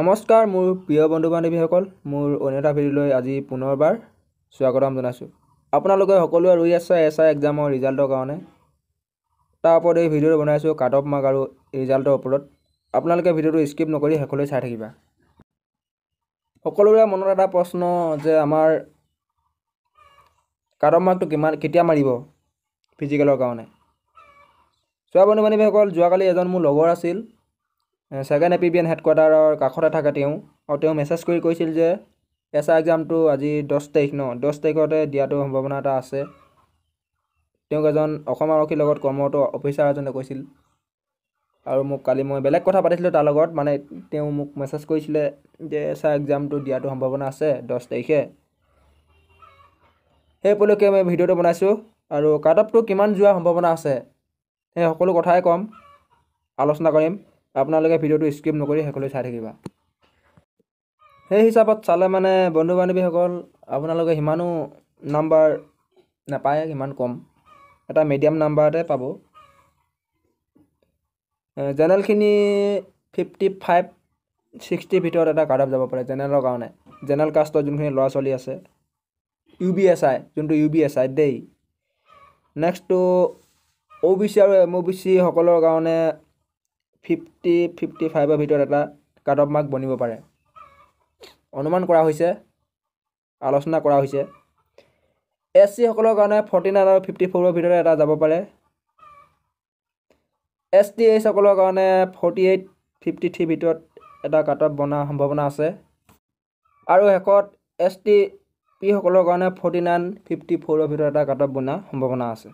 নমস্কাৰ মোৰ প্ৰিয় বন্ধু বান্ধৱীসকল মোৰ অন্য এটা ভিডিঅ'লৈ আজি পুনৰবাৰ স্বাগতম জনাইছোঁ আপোনালোকে সকলোৱে ৰৈ আছে এছ আই এক্সামৰ ৰিজাল্টৰ কাৰণে তাৰ ওপৰত এই ভিডিঅ'টো বনাইছোঁ কাট অফ মাৰ্ক আৰু ৰিজাল্টৰ ওপৰত আপোনালোকে ভিডিঅ'টো স্কিপ নকৰি শেষলৈ চাই থাকিবা সকলোৰে মনত এটা প্ৰশ্ন যে আমাৰ কাট অফ মাৰ্কটো কিমান কেতিয়া মাৰিব ফিজিকেলৰ কাৰণে চোৱা বন্ধু বান্ধৱীসকল যোৱাকালি এজন মোৰ লগৰ আছিল second A P B N হেডকোৱাৰ্টাৰৰ কাষতে থাকে তেওঁ আৰু তেওঁ মেছেজ কৰি কৈছিল যে আই এক্সামটো আজি দহ তাৰিখ ন দহ তাৰিখতে দিয়াটো সম্ভাৱনা এটা আছে তেওঁক এজন অসম আৰক্ষীৰ লগত কৰ্মৰত অফিচাৰ এজনে কৈছিল আৰু মোক কালি মই বেলেগ কথা পাতিছিলোঁ তাৰ লগত মানে তেওঁ মোক মেছেজ কৰিছিলে যে ছাৰ এক্সামটো দিয়াটো সম্ভাৱনা আছে দহ তাৰিখে সেই উপলক্ষে মই ভিডিঅ'টো বনাইছোঁ আৰু কাট কিমান যোৱাৰ সম্ভাৱনা আছে সেই সকলো কথাই ক'ম আলোচনা কৰিম আপোনালোকে ভিডিঅ'টো স্কিপ নকৰি শেষলৈ চাই থাকিবা সেই হিচাপত চালে মানে বন্ধু বান্ধৱীসকল আপোনালোকে সিমানো নাম্বাৰ নাপায় সিমান কম এটা মিডিয়াম নাম্বাৰতে পাব জেনেৰেলখিনি ফিফটি ফাইভ ছিক্সটিৰ ভিতৰত এটা কাৰ্ড আপ যাব পাৰে জেনেৰেলৰ কাৰণে জেনেৰেল কাষ্টৰ যোনখিনি ল'ৰা ছোৱালী আছে ইউ বি এছ আই যোনটো ইউ বি এছ আই দেই নেক্সটটো অ' বি চি আৰু এম অ' বি চি সকলৰ কাৰণে ফিফটি ফিফটি ফাইভৰ ভিতৰত এটা কাট অফ মাৰ্ক বনিব পাৰে অনুমান কৰা হৈছে আলোচনা কৰা হৈছে এছ চিসকলৰ কাৰণে ফৰ্টি নাইন আৰু ফিফটি ফ'ৰৰ ভিতৰত এটা যাব পাৰে এছ টি এইচসকলৰ কাৰণে ফৰ্টি এইট ফিফটি থ্ৰীৰ ভিতৰত এটা কাট অফ বনোৱাৰ সম্ভাৱনা আছে আৰু শেষত এছ টি পিসকলৰ কাৰণে ফৰ্টি নাইন ফিফটি ফ'ৰৰ ভিতৰত এটা কাট অফ বনোৱাৰ সম্ভাৱনা আছে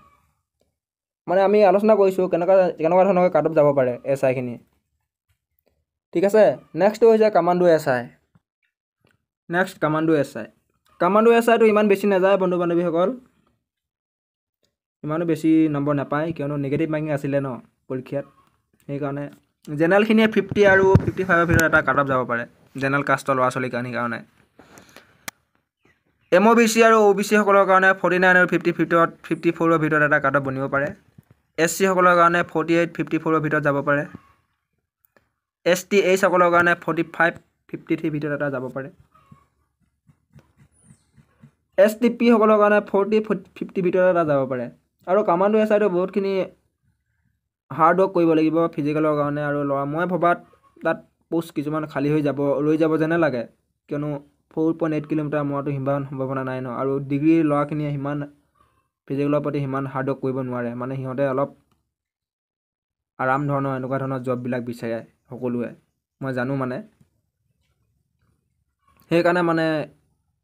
মানে আমি আলোচনা কৰিছোঁ কেনেকুৱা কেনেকুৱা ধৰণৰ কাটত যাব পাৰে এছ আইখিনি ঠিক আছে নেক্সট হৈছে commando S I next commando S I commando S আইটো ইমান বেছি নাযায় বন্ধু বান্ধৱীসকল ইমানো বেছি নম্বৰ নাপায় কিয়নো নিগেটিভ মাৰ্কিং আছিলে ন পৰীক্ষাত সেইকাৰণে জেনেৰেলখিনিয়ে ফিফটি আৰু ফিফটি ফাইভৰ ভিতৰত এটা কাটত যাব পাৰে জেনেৰেল কাষ্টৰ ল'ৰা ছোৱালীৰ কাৰণে এম অ' বি চি আৰু অ' বি চিসকলৰ কাৰণে ফৰ্টি নাইন আৰু ফিফটি ফিফ্টত ফিফটি ফ'ৰৰ ভিতৰত এটা কাটত বনিব পাৰে এছ সকলৰ কাৰণে ফৰ্টি এইট ফিফটি ফ'ৰৰ ভিতৰত যাব পাৰে এছ টি এইচসকলৰ কাৰণে ফৰ্টি ফাইভ ফিফটি থ্ৰীৰ ভিতৰত এটা যাব পাৰে এছ টি পিসকলৰ কাৰণে ফৰ্টি ফিফটিৰ ভিতৰত এটা যাব পাৰে আৰু কামাণ্ডো এছাইটো বহুতখিনি হাৰ্ড ৱৰ্ক কৰিব লাগিব ফিজিকেলৰ কাৰণে আৰু ল'ৰা মই ভবাত তাত পোষ্ট কিছুমান খালী হৈ যাব ৰৈ যাব যেনে লাগে কিয়নো ফ'ৰ পইণ্ট এইট কিলোমিটাৰ মৰাটো সিমান সম্ভাৱনা নাই ন আৰু ডিগ্ৰীৰ ল'ৰাখিনিয়ে সিমান ফিজিকেলৰ প্ৰতি সিমান হাৰ্ড ৱৰ্ক কৰিব নোৱাৰে মানে সিহঁতে অলপ আৰাম ধৰণৰ এনেকুৱা ধৰণৰ জববিলাক বিচাৰে সকলোৱে মই জানো মানে সেইকাৰণে মানে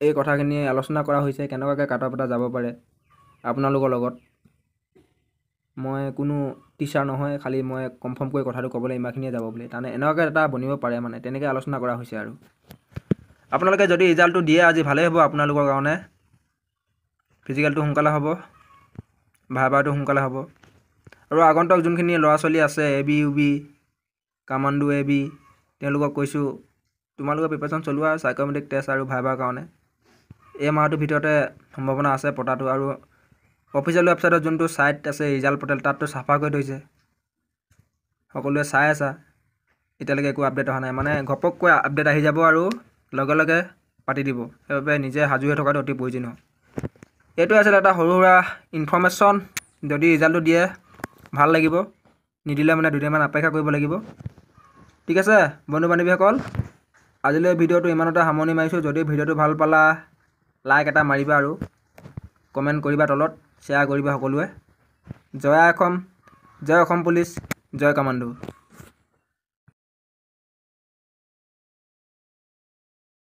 এই কথাখিনি আলোচনা কৰা হৈছে কেনেকুৱাকৈ কাটৰ পতা যাব পাৰে আপোনালোকৰ লগত মই কোনো টিচাৰ নহয় খালী মই কনফাৰ্ম কৰি কথাটো ক'বলৈ ইমানখিনিয়ে যাব বুলি তাৰমানে এনেকুৱাকৈ এটা বনিব পাৰে মানে তেনেকৈ আলোচনা কৰা হৈছে আৰু আপোনালোকে যদি ৰিজাল্টটো দিয়ে আজি ভালেই হ'ব আপোনালোকৰ কাৰণে ফিজিকেলটো সোনকালে হ'ব ভাইবাৰটো সোনকালে হ'ব আৰু আগন্তক যোনখিনি ল'ৰা ছোৱালী আছে A B U B commando A B তেওঁলোকক কৈছোঁ তোমালোকৰ প্ৰিপেৰেশ্যন চলোৱা চাইক'মেট্ৰিক টেষ্ট আৰু ভাইবাৰ কাৰণে এই মাহটোৰ ভিতৰতে সম্ভাৱনা আছে পতাটো আৰু অফিচিয়েল ৱেবছাইটত যোনটো ছাইট আছে ৰিজাল্ট পৰ্টেল তাততো চাফা কৰি থৈছে সকলোৱে চাই আছা এতিয়ালৈকে একো আপডেট অহা নাই মানে ঘপককৈ আপডেট আহি যাব আৰু লগে লগে পাতি দিব সেইবাবে নিজে সাজু হৈ থকাটো অতি প্ৰয়োজনীয় এইটো আছিল এটা সৰু সুৰা ইনফৰ্মেশ্যন যদি ৰিজাল্টটো দিয়ে ভাল লাগিব নিদিলে মানে দুদিনমান অপেক্ষা কৰিব লাগিব ঠিক আছে বন্ধু বান্ধৱীসকল আজিলৈ ভিডিঅ'টো ইমানতে সামৰণি মাৰিছোঁ যদি ভিডিঅ'টো ভাল পালা লাইক এটা মাৰিবা আৰু কমেণ্ট কৰিবা তলত শ্বেয়াৰ কৰিবা সকলোৱে জয় অসম জয় অসম পুলিচ জয় কামাণ্ডো